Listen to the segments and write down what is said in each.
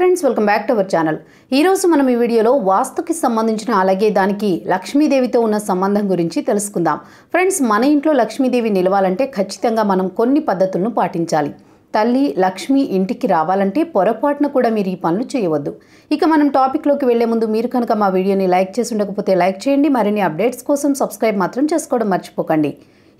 friends welcome back to our channel ఈరోజు మనం ఈ వీడియోలో వాస్తుకి సంబంధించిన అలాగే దానికి లక్ష్మీదేవితో ఉన్న సంబంధం గురించి తెలుసుకుందాం ఫ్రెండ్స్ మన ఇంట్లో లక్ష్మీదేవి నిలవాలంటే ఖచ్చితంగా మనం కొన్ని పద్ధతులను పాటించాలి తల్లి లక్ష్మి ఇంటికి రావాలంటే పొరపాటున కూడా మీరు ఈ పనులు చేయవద్దు ఇక మనం టాపిక్లోకి వెళ్లే ముందు మీరు కనుక మా వీడియోని లైక్ చేసి ఉండకపోతే లైక్ చేయండి మరిన్ని అప్డేట్స్ కోసం సబ్స్క్రైబ్ మాత్రం చేసుకోవడం మర్చిపోకండి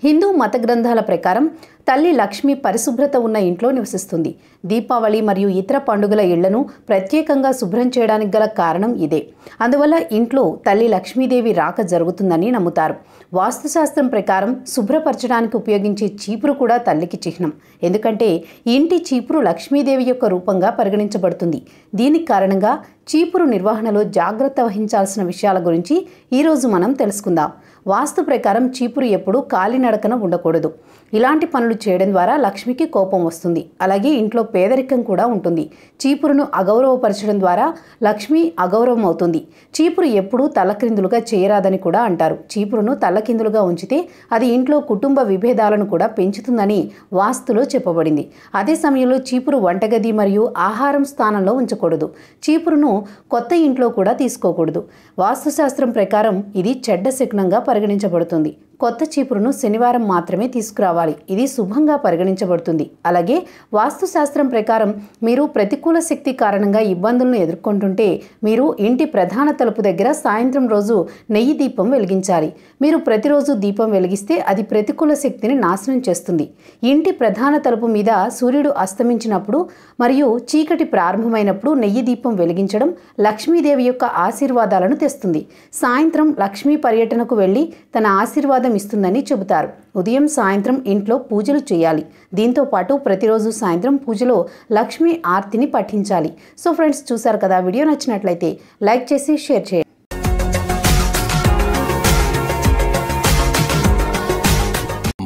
హిందూ మత గ్రంథాల ప్రకారం తల్లి లక్ష్మి పరిశుభ్రత ఉన్న ఇంట్లో నివసిస్తుంది దీపావళి మరియు ఇతర పండుగల ఇళ్లను ప్రత్యేకంగా శుభ్రం చేయడానికి గల కారణం ఇదే అందువల్ల ఇంట్లో తల్లి లక్ష్మీదేవి రాక జరుగుతుందని నమ్ముతారు వాస్తుశాస్త్రం ప్రకారం శుభ్రపరచడానికి ఉపయోగించే చీపురు కూడా తల్లికి చిహ్నం ఎందుకంటే ఇంటి చీపురు లక్ష్మీదేవి యొక్క రూపంగా పరిగణించబడుతుంది దీనికి కారణంగా చీపురు నిర్వహణలో జాగ్రత్త వహించాల్సిన విషయాల గురించి ఈరోజు మనం తెలుసుకుందాం వాస్తు ప్రకారం చీపురు ఎప్పుడూ కాలినడకన ఉండకూడదు ఇలాంటి పనులు పనులు చేయడం ద్వారా లక్ష్మికి కోపం వస్తుంది అలాగే ఇంట్లో పేదరికం కూడా ఉంటుంది చీపురును అగౌరవపరచడం ద్వారా లక్ష్మి అగౌరవం అవుతుంది చీపురు ఎప్పుడూ తలక్రిందులుగా చేయరాదని కూడా అంటారు చీపురును తలకిందులుగా ఉంచితే అది ఇంట్లో కుటుంబ విభేదాలను కూడా పెంచుతుందని వాస్తులో చెప్పబడింది అదే సమయంలో చీపురు వంటగది మరియు ఆహారం స్థానంలో ఉంచకూడదు చీపురును కొత్త ఇంట్లో కూడా తీసుకోకూడదు వాస్తుశాస్త్రం ప్రకారం ఇది చెడ్డ శకునంగా పరిగణించబడుతుంది కొత్త చీపురును శనివారం మాత్రమే తీసుకురావాలి ఇది శుభంగా పరిగణించబడుతుంది అలాగే వాస్తుశాస్త్రం ప్రకారం మీరు ప్రతికూల శక్తి కారణంగా ఇబ్బందులను ఎదుర్కొంటుంటే మీరు ఇంటి ప్రధాన తలుపు దగ్గర సాయంత్రం రోజు నెయ్యి దీపం వెలిగించాలి మీరు ప్రతిరోజు దీపం వెలిగిస్తే అది ప్రతికూల శక్తిని నాశనం చేస్తుంది ఇంటి ప్రధాన తలుపు మీద సూర్యుడు అస్తమించినప్పుడు మరియు చీకటి ప్రారంభమైనప్పుడు నెయ్యి దీపం వెలిగించడం లక్ష్మీదేవి యొక్క ఆశీర్వాదాలను తెస్తుంది సాయంత్రం లక్ష్మీ పర్యటనకు వెళ్ళి తన ఆశీర్వాదం ఫలితం ఇస్తుందని చెబుతారు ఉదయం సాయంత్రం ఇంట్లో పూజలు చేయాలి దీంతో పాటు ప్రతిరోజు సాయంత్రం పూజలో లక్ష్మీ ఆర్తిని పఠించాలి సో ఫ్రెండ్స్ చూశారు కదా వీడియో నచ్చినట్లయితే లైక్ చేసి షేర్ చేయండి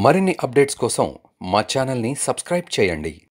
మరిన్ని అప్డేట్స్ కోసం మా ఛానల్ని సబ్స్క్రైబ్ చేయండి